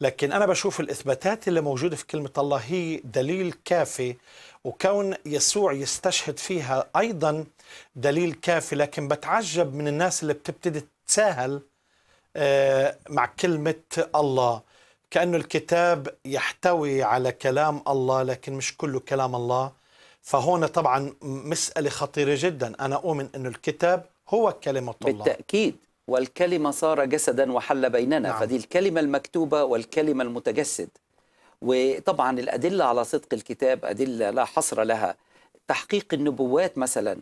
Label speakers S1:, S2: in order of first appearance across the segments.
S1: لكن أنا بشوف الإثباتات اللي موجودة في كلمة الله هي دليل كافي وكون يسوع يستشهد فيها أيضا دليل كافي لكن بتعجب من الناس اللي بتبتدي تساهل آه، مع كلمة الله كأنه الكتاب يحتوي على كلام الله لكن مش كله كلام الله فهون طبعا مسألة خطيرة جدا أنا أؤمن أن الكتاب هو كلمة الله
S2: بالتأكيد والكلمة صار جسدا وحل بيننا نعم. فدي الكلمة المكتوبة والكلمة المتجسد وطبعا الأدلة على صدق الكتاب أدلة لا حصر لها تحقيق النبوات مثلا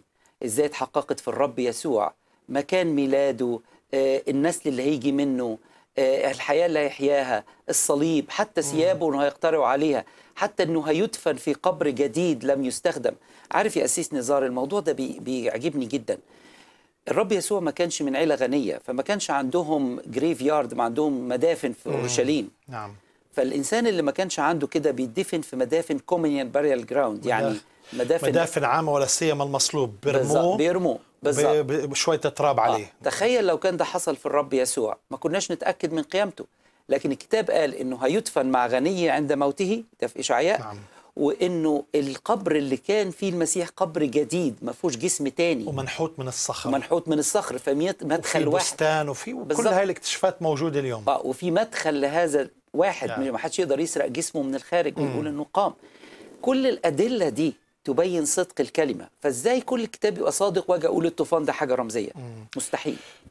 S2: إزاي اتحققت في الرب يسوع مكان ميلاده آه، النسل اللي هيجي منه آه، الحياة اللي هيحياها الصليب حتى ثيابه أنه هيقترعوا عليها حتى أنه هيدفن في قبر جديد لم يستخدم عارف يا أسيس نزار الموضوع ده بيعجبني جدا الرب يسوع ما كانش من عيله غنيه فما كانش عندهم جريف يارد ما عندهم مدافن في اورشليم نعم فالانسان اللي ما كانش عنده كده بيدفن في مدافن كومينيان باريال جراوند يعني مدافن مدافن
S1: عامه ولا سيما المصلوب بيرموه بيرموه بالظبط بشويه تراب آه.
S2: عليه آه. تخيل لو كان ده حصل في الرب يسوع ما كناش نتاكد من قيامته لكن الكتاب قال انه هيدفن مع غني عند موته ده في اشعياء نعم. وانه القبر اللي كان فيه المسيح قبر جديد ما فيهوش جسم تاني ومنحوت من الصخر ومنحوت من الصخر فمدخل واحد بستان وفي كل هاي
S1: الاكتشافات موجوده اليوم
S2: اه وفي مدخل لهذا واحد يعني. ما حدش يقدر يسرق جسمه من الخارج ويقول انه قام كل الادله دي تبين صدق الكلمه فازاي كل كتاب يبقى صادق واجي اقول الطوفان ده حاجه رمزيه مم. مستحيل